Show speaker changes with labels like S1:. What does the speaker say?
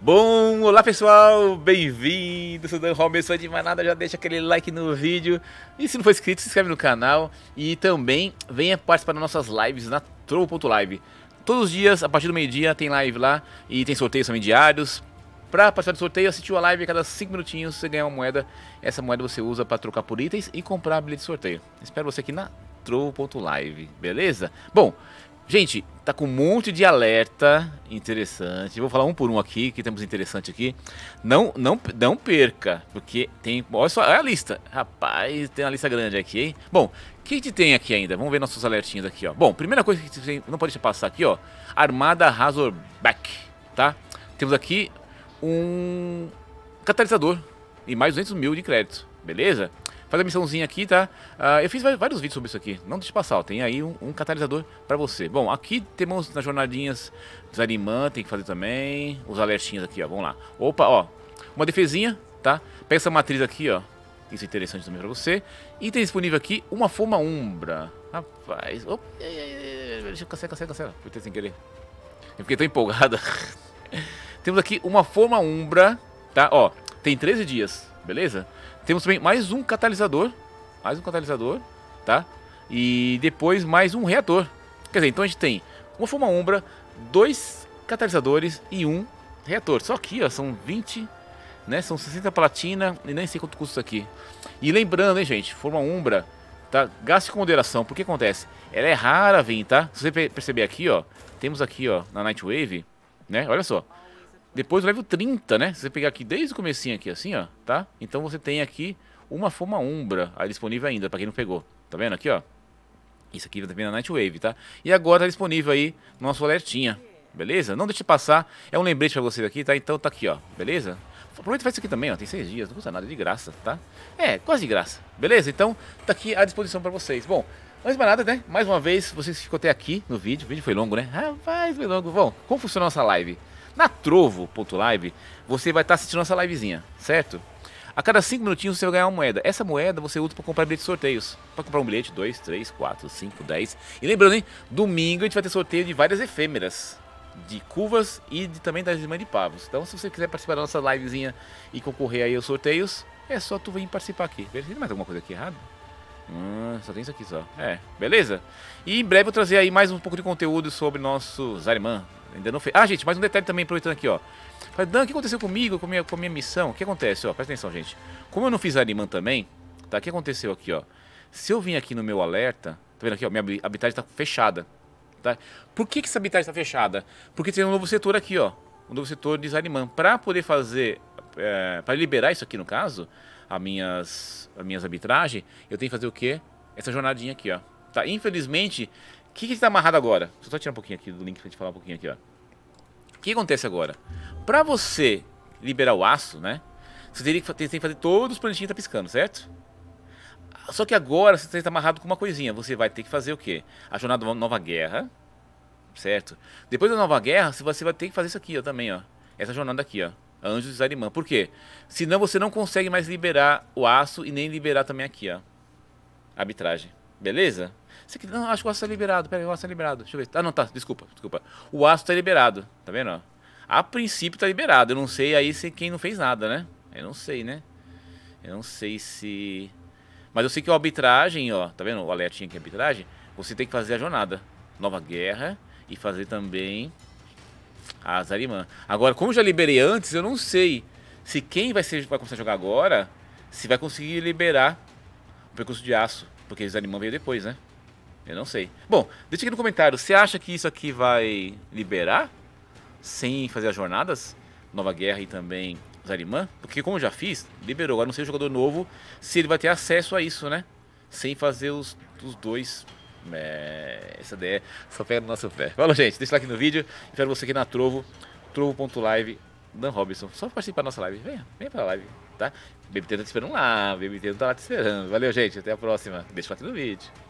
S1: Bom, olá pessoal, bem-vindo, sou Dan Holmes, sou de Manada, já deixa aquele like no vídeo e se não for inscrito, se inscreve no canal e também venha participar das nossas lives na Troll.live. Todos os dias, a partir do meio-dia, tem live lá e tem sorteios também diários. Para participar do sorteio, assistiu a live a cada 5 minutinhos, você ganha uma moeda. Essa moeda você usa para trocar por itens e comprar bilhete de sorteio. Espero você aqui na Troll.live, beleza? Bom, gente, tá com um monte de alerta interessante. Vou falar um por um aqui, que temos interessante aqui. Não, não, não perca, porque tem. Olha só, olha a lista. Rapaz, tem uma lista grande aqui, hein? Bom, o que, gente tem aqui ainda? Vamos ver nossos alertinhos aqui, ó. Bom, primeira coisa que você não pode deixar passar aqui, ó. Armada Razorback, tá? Temos aqui um catalisador e mais 200 mil de crédito, beleza? Faz a missãozinha aqui, tá? Uh, eu fiz vários vídeos sobre isso aqui. Não deixe passar, ó, tem aí um, um catalisador para você. Bom, aqui temos nas jornadinhas desanimante, tem que fazer também. Os alertinhos aqui, ó, vamos lá. Opa, ó, uma defesinha, tá? Pega essa matriz aqui, ó. Isso é interessante também pra você. E tem disponível aqui, uma forma umbra. Rapaz, opa, deixa eu cancela, cancela, cancela. Fui ter sem querer. Eu fiquei tão empolgada. Temos aqui uma forma umbra, tá? Ó, tem 13 dias beleza? Temos também mais um catalisador, mais um catalisador, tá? E depois mais um reator. Quer dizer, então a gente tem uma forma umbra, dois catalisadores e um reator. Só aqui, ó, são 20, né? São 60 platina e nem sei quanto custa isso aqui. E lembrando, hein, gente, forma umbra, tá? Gaste com moderação, porque acontece? Ela é rara vir, tá? Se você perceber aqui, ó, temos aqui, ó, na Nightwave, né? Olha só. Depois level 30, né? Se você pegar aqui desde o comecinho aqui, assim, ó, tá? Então você tem aqui uma forma umbra aí disponível ainda, pra quem não pegou. Tá vendo aqui, ó? Isso aqui também tá na Nightwave, tá? E agora tá disponível aí nosso alertinha, beleza? Não deixe passar, é um lembrete pra vocês aqui, tá? Então tá aqui, ó, beleza? Aproveita e faz isso aqui também, ó. Tem seis dias, não custa nada, é de graça, tá? É, quase de graça. Beleza? Então, tá aqui à disposição pra vocês. Bom, antes de mais nada, né? Mais uma vez, vocês ficou até aqui no vídeo. O vídeo foi longo, né? Rapaz, foi longo. Bom, como funcionou a nossa live? Na Trovo.live, você vai estar assistindo nossa livezinha, certo? A cada 5 minutinhos você vai ganhar uma moeda. Essa moeda você usa para comprar bilhetes de sorteios. Para comprar um bilhete, 2, 3, 4, 5, 10. E lembrando, hein? Domingo a gente vai ter sorteio de várias efêmeras. De curvas e de, também das irmãs de pavos. Então, se você quiser participar da nossa livezinha e concorrer aí aos sorteios, é só tu vir participar aqui. Tem mais alguma coisa aqui errada? Hum, só tem isso aqui só. É, beleza? E em breve eu trazer aí mais um pouco de conteúdo sobre nosso Zariman, Ainda não fez. Ah, gente, mais um detalhe também, aproveitando aqui, ó. Dan, o que aconteceu comigo, com a minha, com minha missão? O que acontece, ó? Presta atenção, gente. Como eu não fiz animã também, tá? O que aconteceu aqui, ó? Se eu vim aqui no meu alerta, tá vendo aqui, ó? Minha habitat está fechada, tá? Por que, que essa habitat está fechada? Porque tem um novo setor aqui, ó. Um novo setor de Zariman. Para poder fazer, é, para liberar isso aqui, no caso, as minhas, as minhas arbitragens, eu tenho que fazer o quê? Essa jornadinha aqui, ó. Tá? Infelizmente, que que está amarrado agora? Deixa eu só tirar um pouquinho aqui do link pra gente falar um pouquinho aqui, ó. O que acontece agora? Pra você liberar o aço, né? Você teria que, tem que fazer todos os planetinhos que tá piscando, certo? Só que agora você está amarrado com uma coisinha. Você vai ter que fazer o quê? A jornada da Nova Guerra, certo? Depois da Nova Guerra, você vai ter que fazer isso aqui, ó, também, ó. Essa jornada aqui, ó. Anjos de Zarimã. Por quê? Senão você não consegue mais liberar o aço e nem liberar também aqui, ó. Arbitragem. Beleza? Você que não, acho que o aço tá liberado. Pera aí, o aço tá liberado. Deixa eu ver. Ah, não, tá. Desculpa, desculpa. O aço está liberado. Tá vendo? A princípio está liberado. Eu não sei aí se quem não fez nada, né? Eu não sei, né? Eu não sei se... Mas eu sei que a arbitragem, ó. Tá vendo o alertinho aqui, a arbitragem? Você tem que fazer a jornada. Nova guerra. E fazer também a Zarimã. Agora, como eu já liberei antes, eu não sei se quem vai, ser, vai começar a jogar agora, se vai conseguir liberar o percurso de aço. Porque Zarimã veio depois, né? Eu não sei. Bom, deixa aqui no comentário, você acha que isso aqui vai liberar? Sem fazer as jornadas? Nova Guerra e também Zarimã? Porque como eu já fiz, liberou. Agora não sei o jogador novo se ele vai ter acesso a isso, né? Sem fazer os, os dois. É, essa ideia só pega no nosso pé. Falou, gente. Deixa o like no vídeo. Espero você aqui na Trovo. Trovo.live. Dan Robinson. Só participar da nossa live. Venha, venha pra live, tá? BBT tá te esperando lá. BBT tá lá te esperando. Valeu, gente. Até a próxima. Deixa o like no vídeo.